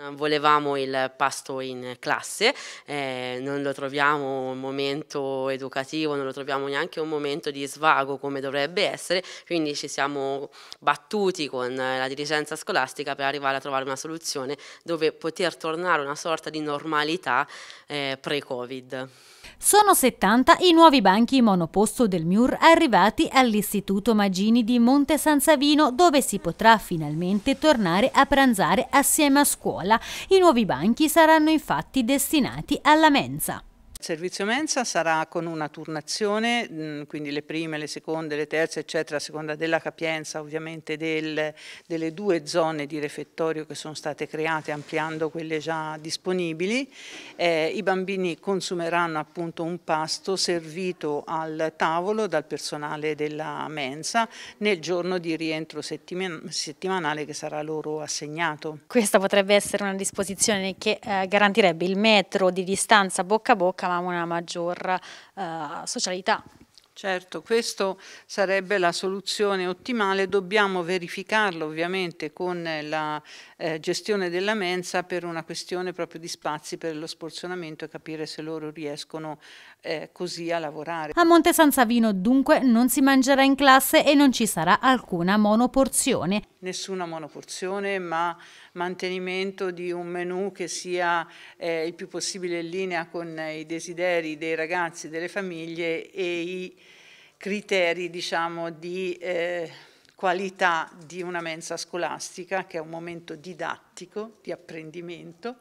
Eh, volevamo il pasto in classe, eh, non lo troviamo un momento educativo, non lo troviamo neanche un momento di svago come dovrebbe essere, quindi ci siamo battuti con la dirigenza scolastica per arrivare a trovare una soluzione dove poter tornare a una sorta di normalità eh, pre-Covid. Sono 70 i nuovi banchi monoposto del MIUR arrivati all'Istituto Magini di Monte San Savino dove si potrà finalmente tornare a pranzare assieme a scuola. I nuovi banchi saranno infatti destinati alla mensa. Il servizio mensa sarà con una turnazione, quindi le prime, le seconde, le terze, eccetera, a seconda della capienza ovviamente del, delle due zone di refettorio che sono state create ampliando quelle già disponibili. Eh, I bambini consumeranno appunto un pasto servito al tavolo dal personale della mensa nel giorno di rientro settimanale che sarà loro assegnato. Questa potrebbe essere una disposizione che eh, garantirebbe il metro di distanza bocca a bocca cercavamo una maggior eh, socialità. Certo, questa sarebbe la soluzione ottimale, dobbiamo verificarlo ovviamente con la eh, gestione della mensa per una questione proprio di spazi per lo sporzionamento e capire se loro riescono eh, così a lavorare. A Monte San Savino dunque non si mangerà in classe e non ci sarà alcuna monoporzione. Nessuna monoporzione ma mantenimento di un menù che sia eh, il più possibile in linea con i desideri dei ragazzi, delle famiglie e i criteri diciamo, di eh, qualità di una mensa scolastica che è un momento didattico, di apprendimento,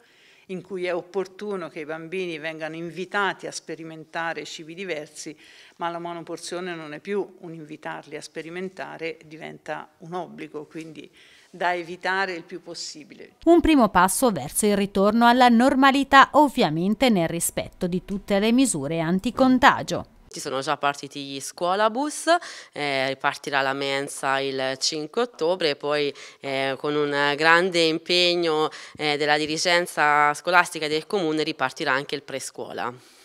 in cui è opportuno che i bambini vengano invitati a sperimentare cibi diversi, ma la monoporzione non è più un invitarli a sperimentare, diventa un obbligo, quindi da evitare il più possibile. Un primo passo verso il ritorno alla normalità, ovviamente nel rispetto di tutte le misure anticontagio. Ci sono già partiti gli scuolabus, eh, partirà la mensa il 5 ottobre poi eh, con un grande impegno eh, della dirigenza scolastica del comune ripartirà anche il prescuola.